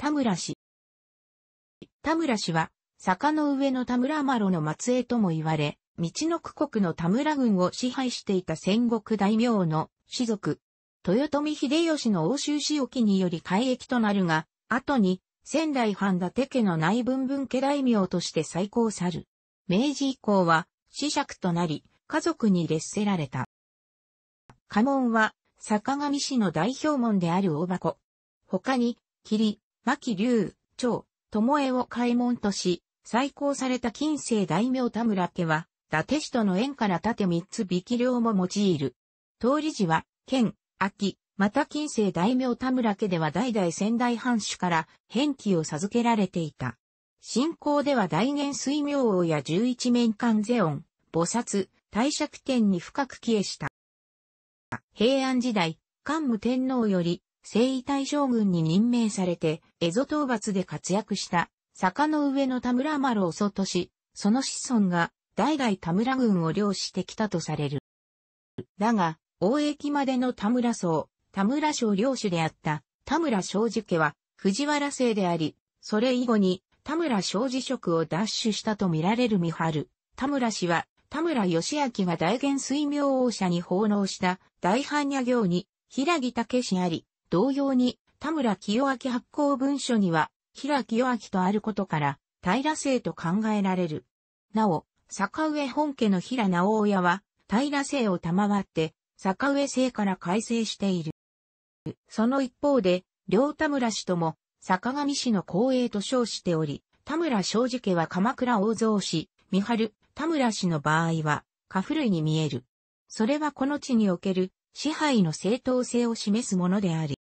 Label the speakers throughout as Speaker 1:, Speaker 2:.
Speaker 1: 田村氏。田村氏は、坂の上の田村麻呂の末裔とも言われ、道の区国の田村軍を支配していた戦国大名の士族。豊臣秀吉の欧州仕置きにより改易となるが、後に仙台藩伊達家の内分分家大名として再興さる。明治以降は、死釈となり、家族に列せられた。家紋は、坂上市の代表門である大箱。他に、霧、牧龍、長、友を開門とし、再興された近世大名田村家は、伊達氏との縁から縦三つ引き両も用いる。通り時は、県、秋、また近世大名田村家では代々仙台藩主から返記を授けられていた。信仰では大元水明王や十一面観世音、菩薩、帝釈天に深く帰依した。平安時代、桓武天皇より征夷大将軍に任命されて、蝦夷討伐で活躍した、坂の上の田村丸を外し、その子孫が、代々田村軍を領してきたとされる。だが、大駅までの田村荘、田村省領主であった田村正治家は藤原姓であり、それ以後に田村正治職を奪取したとみられる三春。田村氏は田村義明が大元水明王者に奉納した大般若行に平木武氏あり、同様に、田村清明発行文書には、平清明とあることから、平姓と考えられる。なお、坂上本家の平直親は、平姓を賜って、坂上姓から改正している。その一方で、両田村氏とも、坂上氏の後栄と称しており、田村正治家は鎌倉大蔵氏、三春、田村氏の場合は、下古類に見える。それはこの地における支配の正当性を示すものであり。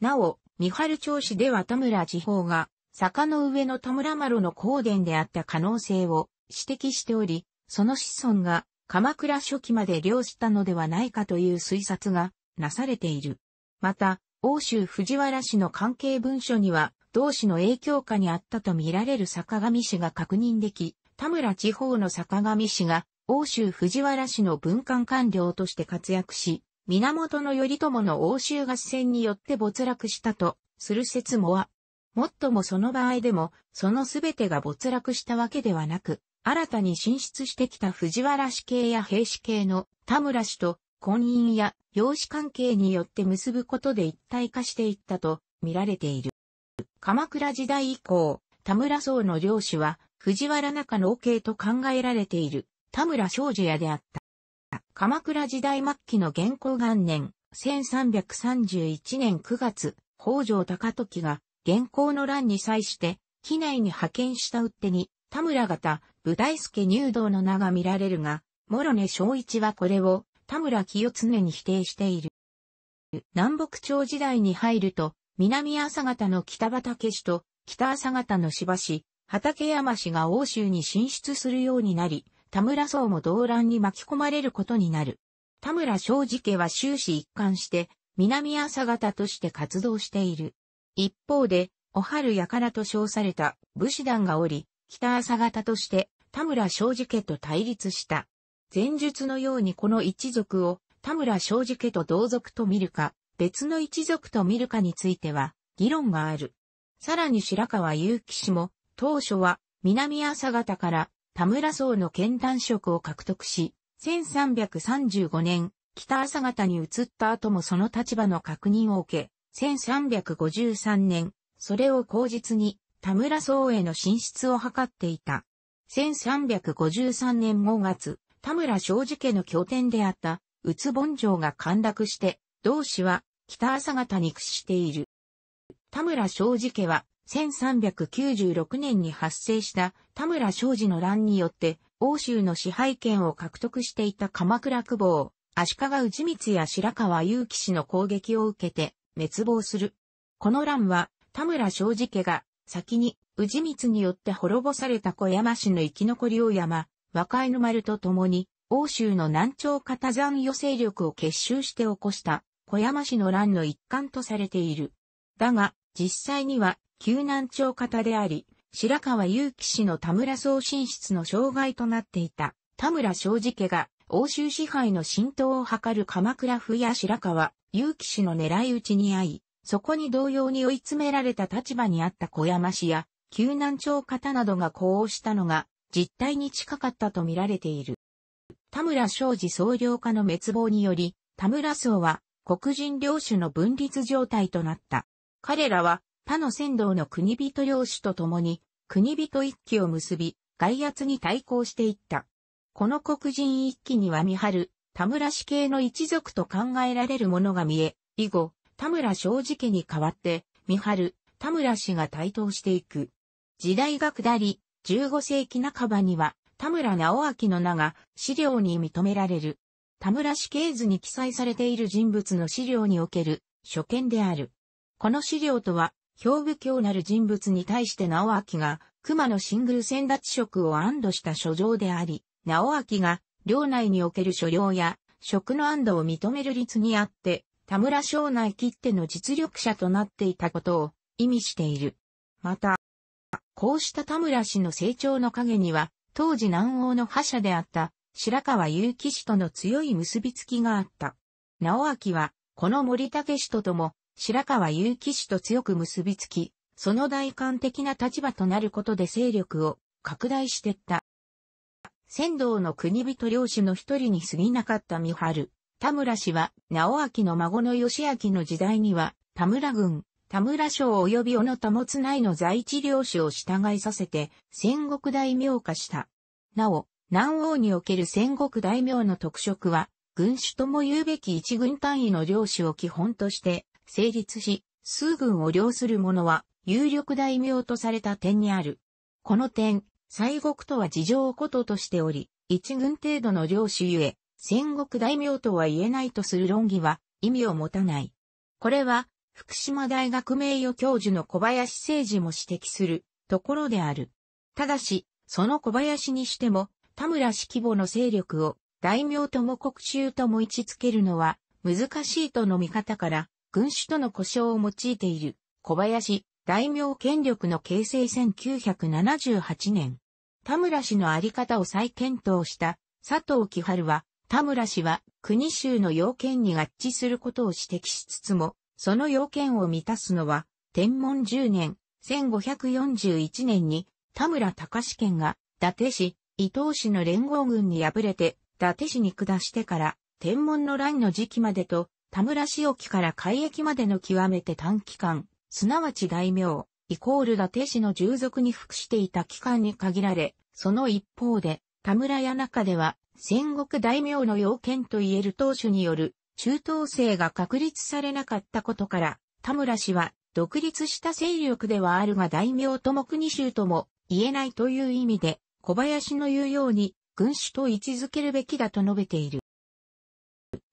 Speaker 1: なお、三春町市では田村地方が、坂の上の田村丸の光殿であった可能性を指摘しており、その子孫が鎌倉初期まで漁したのではないかという推察がなされている。また、欧州藤原氏の関係文書には、同氏の影響下にあったと見られる坂上氏が確認でき、田村地方の坂上氏が欧州藤原氏の文官官僚として活躍し、源頼朝の欧州合戦によって没落したとする説もは、もっともその場合でも、そのすべてが没落したわけではなく、新たに進出してきた藤原氏系や平氏系の田村氏と婚姻や養子関係によって結ぶことで一体化していったと見られている。鎌倉時代以降、田村僧の領主は藤原中の系と考えられている田村少女屋であった。鎌倉時代末期の元寇元年、1331年9月、北条高時が元寇の乱に際して、機内に派遣した打手に、田村方、武大助入道の名が見られるが、諸根正一はこれを、田村清常に否定している。南北朝時代に入ると、南朝方の北畠氏と北朝方の柴氏、畠山氏が欧州に進出するようになり、田村荘も動乱に巻き込まれることになる。田村正治家は終始一貫して、南朝方として活動している。一方で、お春やからと称された武士団がおり、北朝方として田村正治家と対立した。前述のようにこの一族を田村正治家と同族と見るか、別の一族と見るかについては、議論がある。さらに白川祐希氏も、当初は南朝方から田村荘の県団職を獲得し、1335年、北朝方に移った後もその立場の確認を受け、1353年、それを口実に田村荘への進出を図っていた。1353年5月、田村正治家の拠点であった、宇都盆城が陥落して、同氏は北朝方に屈している。田村正治家は1396年に発生した田村商治の乱によって欧州の支配権を獲得していた鎌倉久保、足利氏光や白川祐樹氏の攻撃を受けて滅亡する。この乱は田村商治家が先に氏光によって滅ぼされた小山氏の生き残りを山、若犬丸と共に欧州の南朝片山余勢力を結集して起こした小山氏の乱の一環とされている。だが、実際には救難庁方であり、白川祐樹氏の田村総進室の障害となっていた田村正治家が欧州支配の浸透を図る鎌倉府や白川祐樹氏の狙い撃ちに遭い、そこに同様に追い詰められた立場にあった小山氏や救難庁方などが呼応したのが実態に近かったと見られている。田村正治総領家の滅亡により、田村僧は黒人領主の分立状態となった。彼らは他の先導の国人領主と共に、国人一揆を結び、外圧に対抗していった。この黒人一揆には三春、田村氏系の一族と考えられるものが見え、以後、田村正直に代わって、三春、田村氏が台頭していく。時代が下り、15世紀半ばには、田村直明の名が資料に認められる。田村氏系図に記載されている人物の資料における、初見である。この資料とは、兵具卿なる人物に対して直明が、熊のシングル戦奪職を安堵した書状であり、直明が、領内における所領や、職の安堵を認める率にあって、田村省内切手の実力者となっていたことを意味している。また、こうした田村氏の成長の陰には、当時南欧の覇者であった白川祐樹氏との強い結びつきがあった。直明は、この森武氏ととも白川祐希氏と強く結びつき、その代官的な立場となることで勢力を拡大していった。仙道の国人領主の一人に過ぎなかった三春、田村氏は、直明の孫の義明の時代には、田村軍、田村省及び小野田内の在地領主を従いさせて、戦国大名化した。なお、南欧における戦国大名の特色は、軍主とも言うべき一軍単位の領主を基本として、成立し、数軍を領する者は有力大名とされた点にある。この点、西国とは事情をこととしており、一軍程度の領主ゆえ、戦国大名とは言えないとする論議は意味を持たない。これは、福島大学名誉教授の小林誠治も指摘するところである。ただし、その小林にしても、田村氏規模の勢力を大名とも国衆とも位置付けるのは難しいとの見方から、軍主との故障を用いている、小林、大名権力の形成1978年。田村氏のあり方を再検討した佐藤喜春は、田村氏は国衆の要件に合致することを指摘しつつも、その要件を満たすのは、天文10年、1541年に田村隆県が伊達氏、伊藤氏の連合軍に敗れて、伊達氏に下してから、天文の乱の時期までと、田村市沖から海域までの極めて短期間、すなわち大名、イコール伊達氏の従属に服していた期間に限られ、その一方で、田村や中では、戦国大名の要件といえる当主による中等生が確立されなかったことから、田村氏は独立した勢力ではあるが大名とも国衆とも言えないという意味で、小林の言うように軍主と位置づけるべきだと述べている。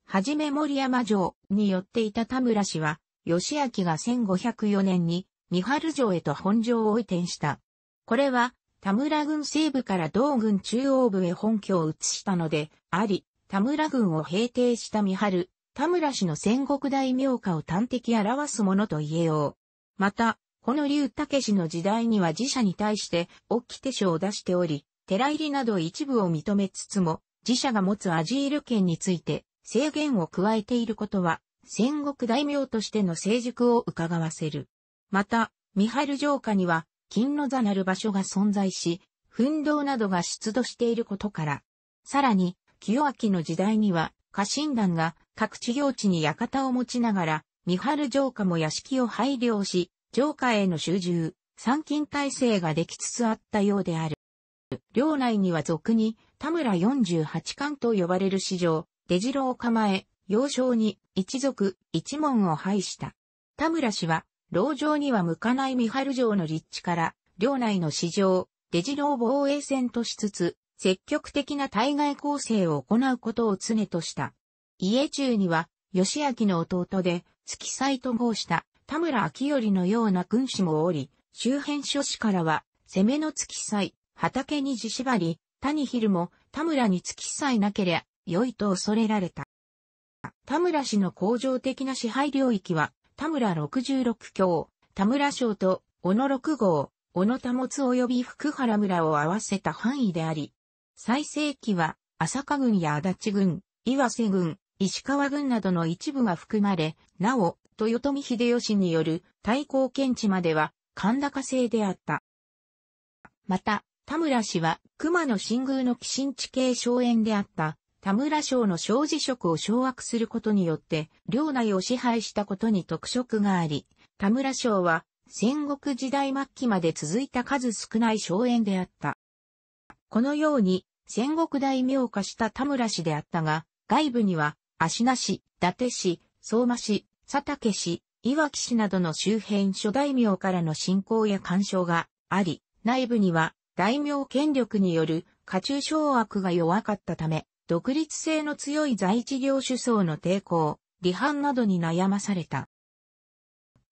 Speaker 1: はじめ森山城に寄っていた田村氏は、義明が1504年に三春城へと本城を移転した。これは、田村軍西部から道軍中央部へ本拠を移したので、あり、田村軍を平定した三春、田村氏の戦国大名家を端的表すものと言えよう。また、この竜武氏の時代には自社に対して、き手書を出しており、寺入りなど一部を認めつつも、自社が持つアジール権について、制限を加えていることは、戦国大名としての成熟を伺わせる。また、三春城下には、金の座なる場所が存在し、奮闘などが出土していることから、さらに、清明の時代には、家臣団が各地行地に館を持ちながら、三春城下も屋敷を配慮し、城下への集中、参勤体制ができつつあったようである。領内には俗に、田村48巻と呼ばれる市場、出城を構え、幼少に一族、一門を廃した。田村氏は、牢城には向かない三春城の立地から、領内の市場、出城ー防衛戦としつつ、積極的な対外攻勢を行うことを常とした。家中には、義明の弟で、月斎と号した田村明頼のような軍師もおり、周辺諸子からは、攻めの月斎、畑に地縛り、谷昼も田村に月斎なけりゃ良いと恐れられた。田村氏の恒常的な支配領域は、田村66郷、田村省と小野六号、小野田持及び福原村を合わせた範囲であり、最盛期は、朝霞郡や足立郡、岩瀬郡、石川郡などの一部が含まれ、なお、豊臣秀吉による対抗検知までは、神高制であった。また、田村氏は、熊野新宮の寄進地系荘園であった、田村省の小事職を掌握することによって、領内を支配したことに特色があり、田村省は、戦国時代末期まで続いた数少ない荘園であった。このように、戦国大名化した田村氏であったが、外部には、足名市、伊達市、相馬市、佐竹市、岩木市などの周辺諸大名からの信仰や干渉があり、内部には、大名権力による家中掌握が弱かったため、独立性の強い在地領主層の抵抗、離反などに悩まされた。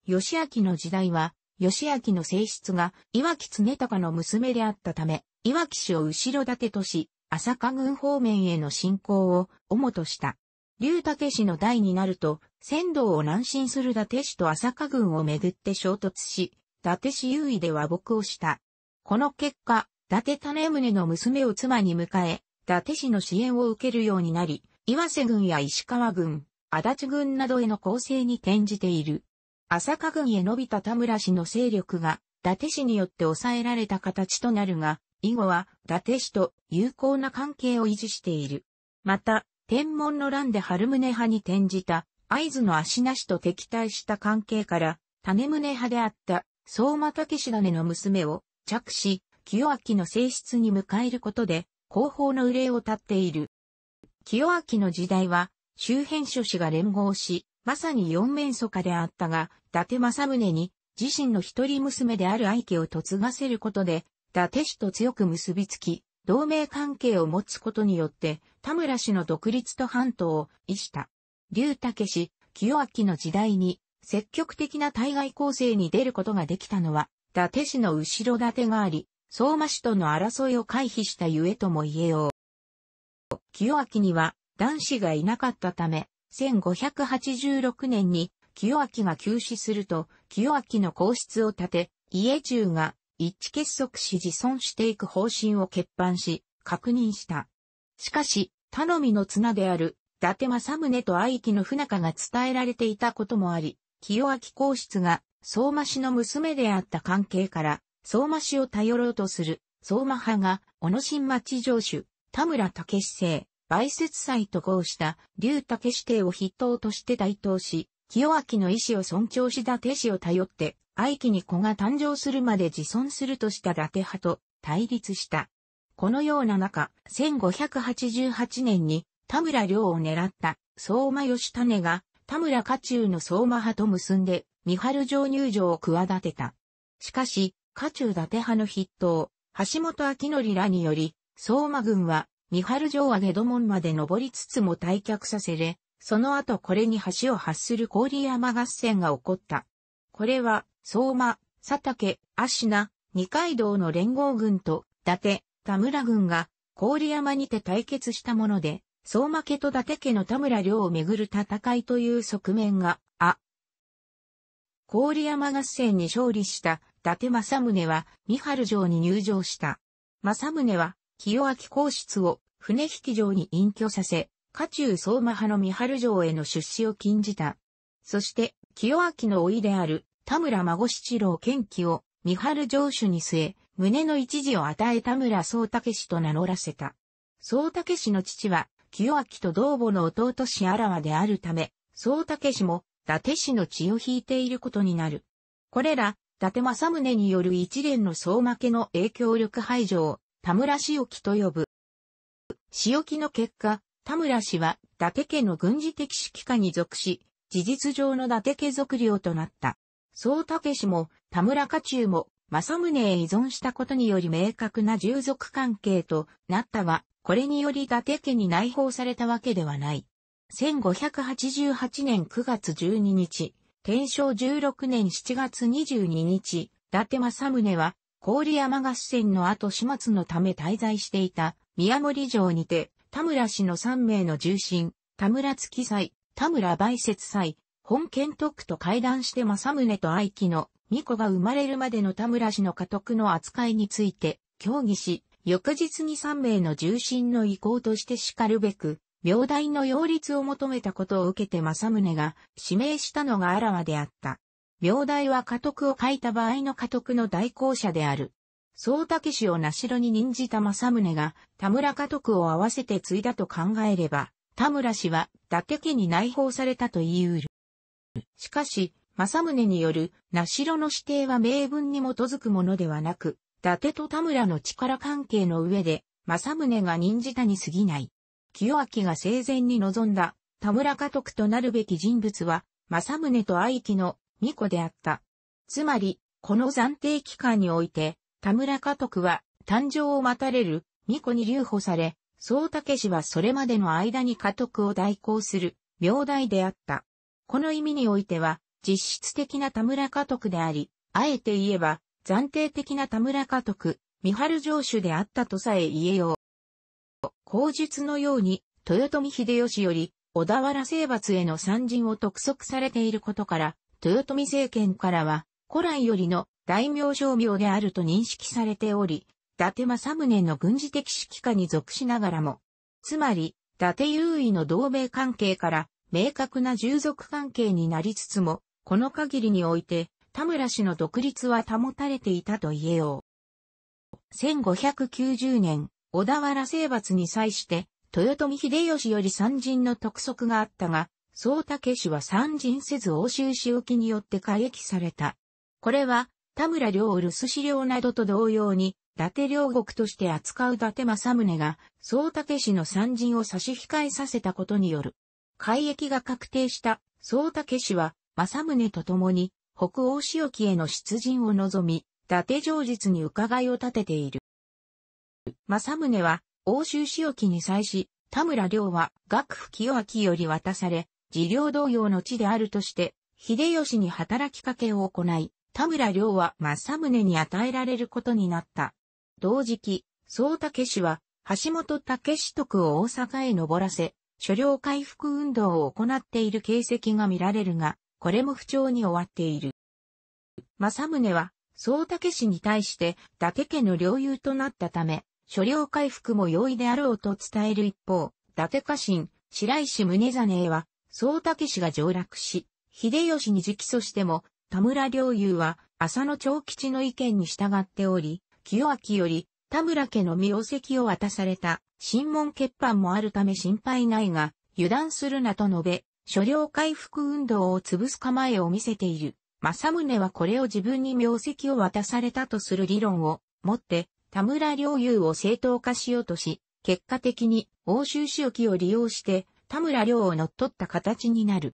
Speaker 1: 義明の時代は、義明の性質が岩木常隆の娘であったため、岩木氏を後ろ盾とし、朝霞軍方面への侵攻を主とした。竜武氏の代になると、仙道を南進する伊達氏と朝霞軍をめぐって衝突し、伊達氏優位で和睦をした。この結果、伊達種宗の娘を妻に迎え、伊達氏の支援を受けるようになり、岩瀬郡や石川郡、足立郡などへの攻勢に転じている。朝霞郡へ伸びた田村氏の勢力が、伊達氏によって抑えられた形となるが、以後は伊達氏と友好な関係を維持している。また、天文の乱で春宗派に転じた、会津の足なしと敵対した関係から、種宗派であった相馬武士種の娘を着し、清明の正室に迎えることで、後方の憂いを立っている。清明の時代は、周辺諸氏が連合し、まさに四面楚歌であったが、伊達政宗に、自身の一人娘である愛家を嫁がせることで、伊達氏と強く結びつき、同盟関係を持つことによって、田村氏の独立と半島を意した。竜武氏、清明の時代に、積極的な対外構成に出ることができたのは、伊達氏の後ろ盾があり、相馬氏との争いを回避したゆえとも言えよう。清明には男子がいなかったため、1586年に清明が急死すると、清明の皇室を建て、家中が一致結束し自損していく方針を欠板し、確認した。しかし、頼みの綱である、伊達政宗と愛機の不仲が伝えられていたこともあり、清明皇室が相馬氏の娘であった関係から、相馬氏を頼ろうとする、相馬派が、小野新町城主、田村武史生、梅雪祭と合した、竜武氏帝を筆頭として台頭し、清明の意志を尊重し伊達氏を頼って、愛機に子が誕生するまで自存するとした伊達派と対立した。このような中、1588年に田村良を狙った相馬義種が田村家中の相馬派と結んで、三春城入城を企てた。しかし、家中伊達派の筆頭、橋本明則らにより、相馬軍は、三春城上げ戸門まで登りつつも退却させれ、その後これに橋を発する郡山合戦が起こった。これは、相馬、佐竹、芦名、二階堂の連合軍と、伊達、田村軍が、郡山にて対決したもので、相馬家と伊達家の田村領をめぐる戦いという側面が、あ、郡山合戦に勝利した達政宗は、三春城に入城した。政宗は、清明皇室を、船引き城に隠居させ、家中相馬派の三春城への出資を禁じた。そして、清明の甥である、田村孫七郎賢貴を、三春城主に据え、胸の一時を与え田村宗武氏と名乗らせた。宗武氏の父は、清明と同母の弟氏あらわであるため、宗武氏も、伊達氏の血を引いていることになる。これら、伊達政宗による一連の総負けの影響力排除を田村仕置と呼ぶ。仕置の結果、田村氏は伊達家の軍事的指揮下に属し、事実上の伊達家属領となった。総武氏も田村家中も政宗へ依存したことにより明確な従属関係となったは、これにより伊達家に内包されたわけではない。1588年9月12日、天正16年7月22日、伊達政宗は、郡山合戦の後始末のため滞在していた宮森城にて、田村氏の3名の重臣、田村月祭、田村梅雪祭、本県徳と会談して政宗と愛機の巫女が生まれるまでの田村氏の家督の扱いについて協議し、翌日に3名の重臣の意向として叱るべく、名代の擁立を求めたことを受けて政宗が指名したのがあらわであった。名代は家督を書いた場合の家督の代行者である。総武氏を名城に任じた政宗が田村家督を合わせて継いだと考えれば、田村氏は伊達家に内包されたと言い得る。しかし、政宗による名城の指定は名分に基づくものではなく、伊達と田村の力関係の上で、政宗が任じたに過ぎない。清明が生前に望んだ、田村家督となるべき人物は、正宗と愛機の巫女であった。つまり、この暫定期間において、田村家督は、誕生を待たれる巫女に留保され、総武氏はそれまでの間に家督を代行する、名代であった。この意味においては、実質的な田村家督であり、あえて言えば、暫定的な田村家督、三春城主であったとさえ言えよう。口述のように、豊臣秀吉より、小田原征伐への参陣を督促されていることから、豊臣政権からは、古来よりの大名商名であると認識されており、伊達政宗の軍事的指揮下に属しながらも、つまり、伊達優位の同盟関係から、明確な従属関係になりつつも、この限りにおいて、田村氏の独立は保たれていたと言えよう。1590年、小田原征伐に際して、豊臣秀吉より三人の督促があったが、総武氏は三陣せず欧州仕置きによって改役された。これは、田村領留守司料などと同様に、伊達領国として扱う伊達政宗が、総武氏の三人を差し控えさせたことによる。改役が確定した総武氏は、政宗と共に、北欧仕置きへの出陣を望み、伊達上実に伺いを立てている。正宗は、欧州仕置に際し、田村良は、学府清明より渡され、治療同様の地であるとして、秀吉に働きかけを行い、田村良は正宗に与えられることになった。同時期、総武氏は、橋本武氏徳を大阪へ登らせ、所領回復運動を行っている形跡が見られるが、これも不調に終わっている。正宗は、総武氏に対して、伊達家の領有となったため、所領回復も容易であろうと伝える一方、伊達家臣、白石宗真は、総武氏が上洛し、秀吉に直訴しても、田村良友は、浅野長吉の意見に従っており、清明より、田村家の名跡を渡された、新聞欠板もあるため心配ないが、油断するなと述べ、所領回復運動を潰す構えを見せている。正宗はこれを自分に名跡を渡されたとする理論を持って、田村良友を正当化しようとし、結果的に欧州市用を利用して田村良を乗っ取った形になる。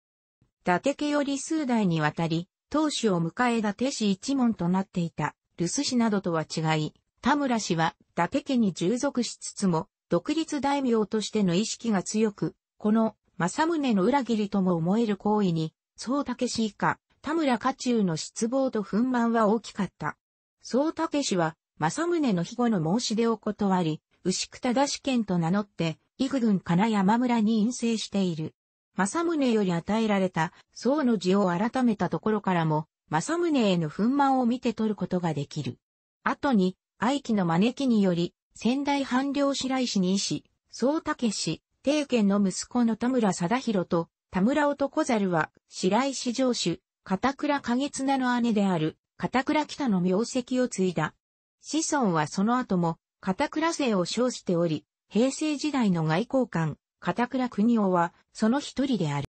Speaker 1: 伊達家より数代にわたり、当主を迎え伊達氏一門となっていた、留守氏などとは違い、田村氏は伊達家に従属しつつも、独立大名としての意識が強く、この政宗の裏切りとも思える行為に、総武氏以下、田村家中の失望と憤懣は大きかった。総武氏は正宗の庇護の申し出を断り、牛久忠賢と名乗って、伊久郡金山村に陰性している。正宗より与えられた、宋の字を改めたところからも、正宗への憤懣を見て取ることができる。後に、愛機の招きにより、仙台藩領白石に医師、宗武氏、定賢の息子の田村貞弘と、田村男猿は、白石城主、片倉景綱の姉である、片倉北の名跡を継いだ。子孫はその後も、片倉姓を称しており、平成時代の外交官、片倉国夫は、その一人である。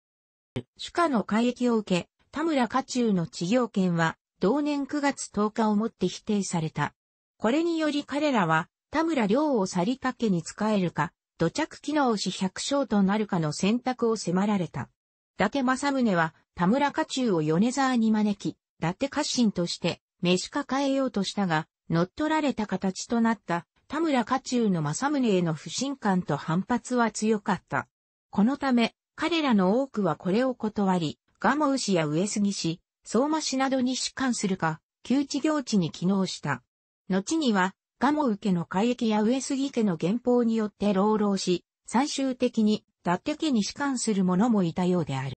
Speaker 1: 主家の改易を受け、田村家中の治療権は、同年9月10日をもって否定された。これにより彼らは、田村良を去りかけに使えるか、土着機能し百姓となるかの選択を迫られた。伊達政宗は、田村家中を米沢に招き、伊達家臣として、飯か抱えようとしたが、乗っ取られた形となった田村家中の正宗への不信感と反発は強かった。このため、彼らの多くはこれを断り、蒲生氏や上杉氏、相馬氏などに主管するか、旧地行地に機能した。後には、蒲生家の海域や上杉家の元法によって労働し、最終的に伊達家に主管する者もいたようである。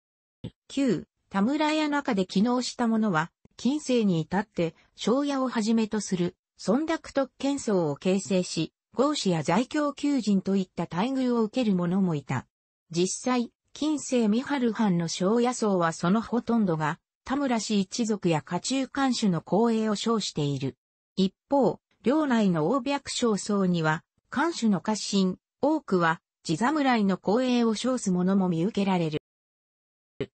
Speaker 1: 旧、田村屋中で機能した者は、近世に至って、庄屋をはじめとする村落特権層を形成し、豪士や在京求人といった待遇を受ける者もいた。実際、近世三春藩の庄野層はそのほとんどが、田村氏一族や家中官主の光栄を称している。一方、領内の大白将層には、官主の家臣、多くは、地侍の光栄を称す者も見受けられる。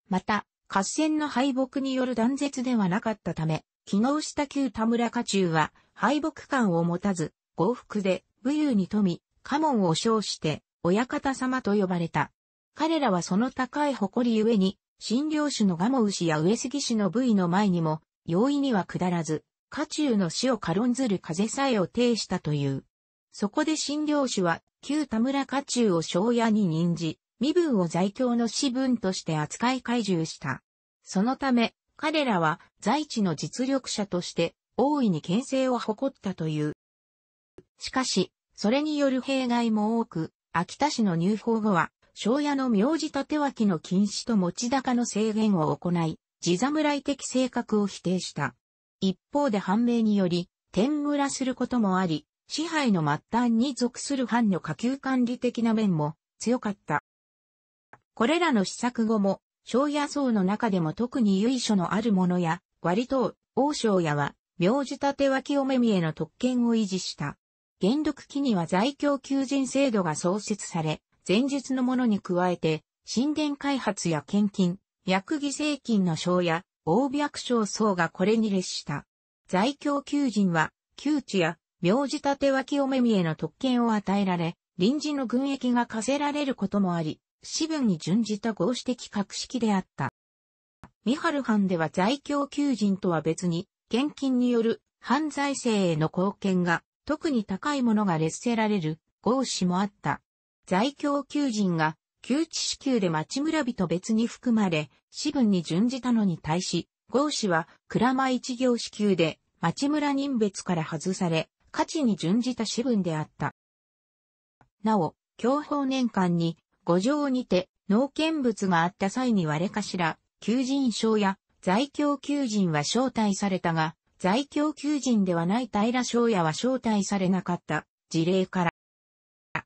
Speaker 1: また、合戦の敗北による断絶ではなかったため、起能した旧田村家中は、敗北感を持たず、豪福で武勇に富、み、家門を称して、親方様と呼ばれた。彼らはその高い誇りゆえに、新領主のガモウ氏や上杉氏の部位の前にも、容易には下らず、家中の死を軽んずる風さえを呈したという。そこで新領主は、旧田村家中を庄屋に任じ、身分を在京の私分として扱い懐柔した。そのため、彼らは在地の実力者として大いに牽制を誇ったという。しかし、それによる弊害も多く、秋田市の入法後は、庄屋の名字縦脇の禁止と持ち高の制限を行い、地侍的性格を否定した。一方で判明により、天村らすることもあり、支配の末端に属する藩の下級管理的な面も強かった。これらの施策後も、庄屋層の中でも特に由緒のあるものや、割と、王将屋は、名字立脇おめみえの特権を維持した。元禄期には在京求人制度が創設され、前述のものに加えて、神殿開発や献金、薬儀税金の賞や、大白賞層がこれに列した。在京求人は、窮地や、名字立脇おめみえの特権を与えられ、臨時の軍役が課せられることもあり、私分に準じた合指的格式であった。三春藩では在京求人とは別に、現金による犯罪性への貢献が特に高いものが列せられる合詞もあった。在京求人が旧知支給で町村人別に含まれ、私分に準じたのに対し、合氏は蔵間一行支給で町村人別から外され、価値に準じた私分であった。なお、享法年間に、五条にて、農見物があった際に我かしら、求人証や在京求人は招待されたが、在京求人ではない平翔也は招待されなかった事例から。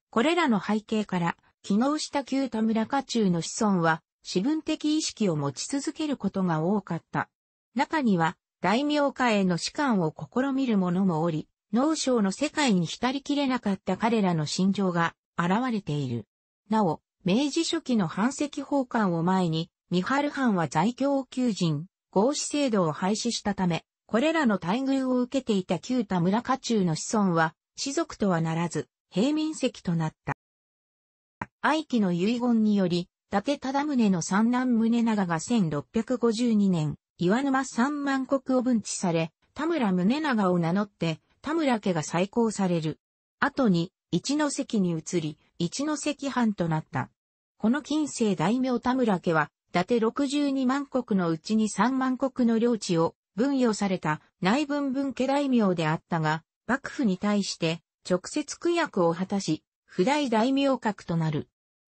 Speaker 1: これらの背景から、昨能した旧田村家中の子孫は、私文的意識を持ち続けることが多かった。中には、大名家への士官を試みる者もおり、農商の世界に浸りきれなかった彼らの心情が現れている。なお、明治初期の反石奉還を前に、三春藩は在京求人、合資制度を廃止したため、これらの待遇を受けていた旧田村家中の子孫は、士族とはならず、平民籍となった。愛機の遺言により、伊達忠宗の三男宗長が1652年、岩沼三万国を分置され、田村宗長を名乗って、田村家が再興される。後に、一ノ関に移り、一ノ関藩となった。この近世大名田村家は、達62万国のうちに3万国の領地を分与された内分分家大名であったが、幕府に対して直接区役を果たし、不代大名格となる。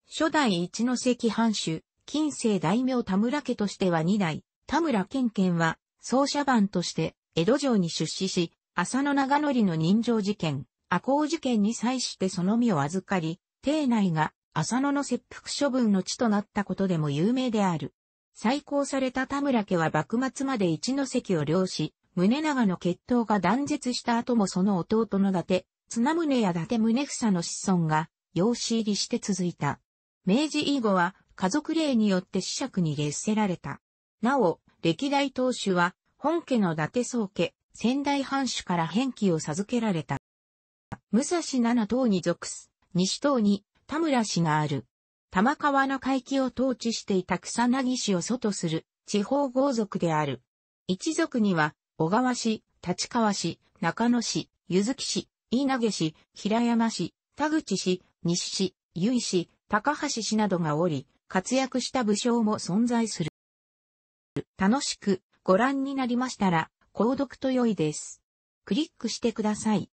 Speaker 1: 初代一関藩主、近世大名田村家としては2代、田村健健は、奏者番として、江戸城に出資し、浅野長則の人情事件、赤穂事件に際してその身を預かり、邸内が浅野の切腹処分の地となったことでも有名である。再興された田村家は幕末まで一ノ関を領し、宗長の血統が断絶した後もその弟の伊達、綱宗や伊達宗房の子孫が、養子入りして続いた。明治以後は、家族令によって子爵に列せられた。なお、歴代当主は、本家の伊達宗家、仙台藩主から返記を授けられた。武蔵七等に属す、西等に、田村氏がある。玉川の海域を統治していた草薙氏を祖とする地方豪族である。一族には、小川氏、立川氏、中野氏、ゆずき氏、飯投氏、平山氏、田口氏、西氏、由井氏、高橋氏などがおり、活躍した武将も存在する。楽しくご覧になりましたら、購読と良いです。クリックしてください。